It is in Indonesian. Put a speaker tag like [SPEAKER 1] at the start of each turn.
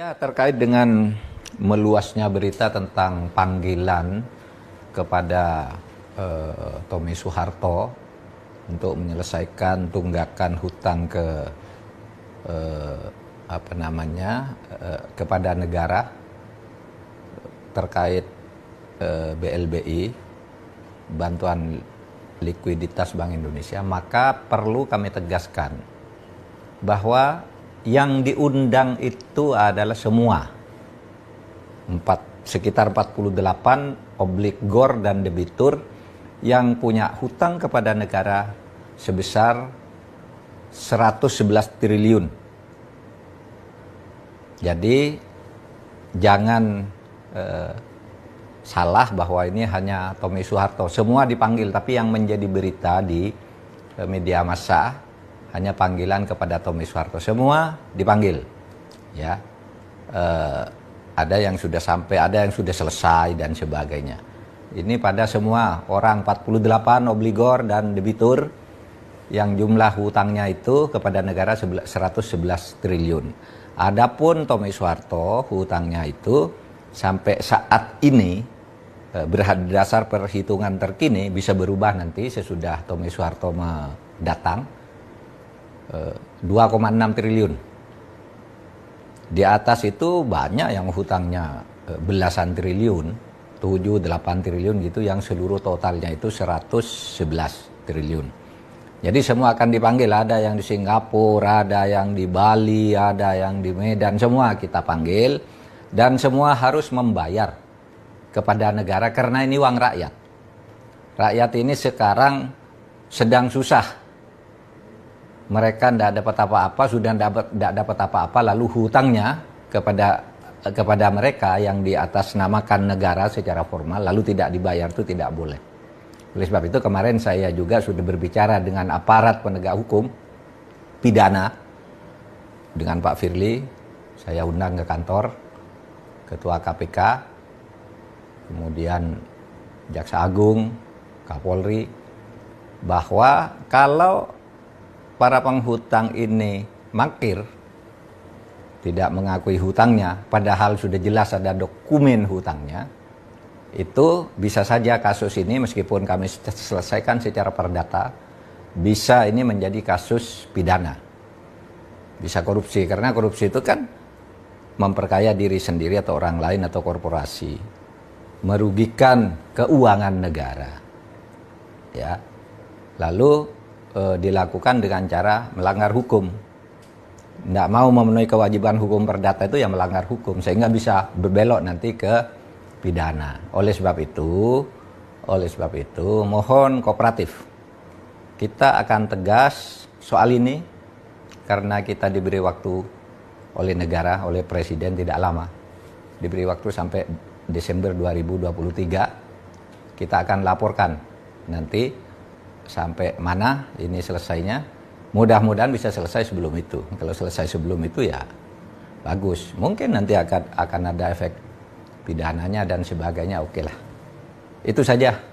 [SPEAKER 1] Ya, terkait dengan meluasnya berita tentang panggilan kepada eh, Tommy Soeharto untuk menyelesaikan tunggakan hutang ke eh, apa namanya eh, kepada negara terkait eh, BLBI bantuan likuiditas Bank Indonesia maka perlu kami tegaskan bahwa yang diundang itu adalah semua. Empat, sekitar 48 oblik gor dan debitur yang punya hutang kepada negara sebesar 111 triliun. Jadi jangan eh, salah bahwa ini hanya Tommy Soeharto. Semua dipanggil, tapi yang menjadi berita di eh, media massa hanya panggilan kepada Tommy Soeharto semua dipanggil ya e, ada yang sudah sampai ada yang sudah selesai dan sebagainya ini pada semua orang 48 obligor dan debitur yang jumlah hutangnya itu kepada negara 111 triliun. Adapun Tommy Soeharto hutangnya itu sampai saat ini eh, berdasar perhitungan terkini bisa berubah nanti sesudah Tommy Soeharto datang 2,6 triliun. Di atas itu banyak yang hutangnya eh, belasan triliun, 7 8 triliun gitu yang seluruh totalnya itu 111 triliun. Jadi semua akan dipanggil, ada yang di Singapura, ada yang di Bali, ada yang di Medan, semua kita panggil dan semua harus membayar kepada negara karena ini uang rakyat. Rakyat ini sekarang sedang susah mereka tidak dapat apa-apa sudah dapat tidak dapat apa-apa lalu hutangnya kepada kepada mereka yang di atas namakan negara secara formal lalu tidak dibayar itu tidak boleh. Oleh sebab itu kemarin saya juga sudah berbicara dengan aparat penegak hukum pidana dengan Pak Firly, saya undang ke kantor Ketua KPK, kemudian Jaksa Agung, Kapolri bahwa kalau para penghutang ini mangkir, tidak mengakui hutangnya, padahal sudah jelas ada dokumen hutangnya, itu bisa saja kasus ini meskipun kami selesaikan secara perdata, bisa ini menjadi kasus pidana. Bisa korupsi, karena korupsi itu kan memperkaya diri sendiri atau orang lain atau korporasi, merugikan keuangan negara. Ya. Lalu e, dilakukan dengan cara melanggar hukum. Tidak mau memenuhi kewajiban hukum perdata itu ya melanggar hukum sehingga bisa berbelok nanti ke pidana. Oleh sebab itu, oleh sebab itu mohon kooperatif. Kita akan tegas soal ini karena kita diberi waktu oleh negara, oleh presiden tidak lama. Diberi waktu sampai Desember 2023 kita akan laporkan nanti sampai mana ini selesainya. Mudah-mudahan bisa selesai sebelum itu. Kalau selesai sebelum itu ya bagus. Mungkin nanti akan akan ada efek pidananya dan sebagainya. Oke okay lah. Itu saja.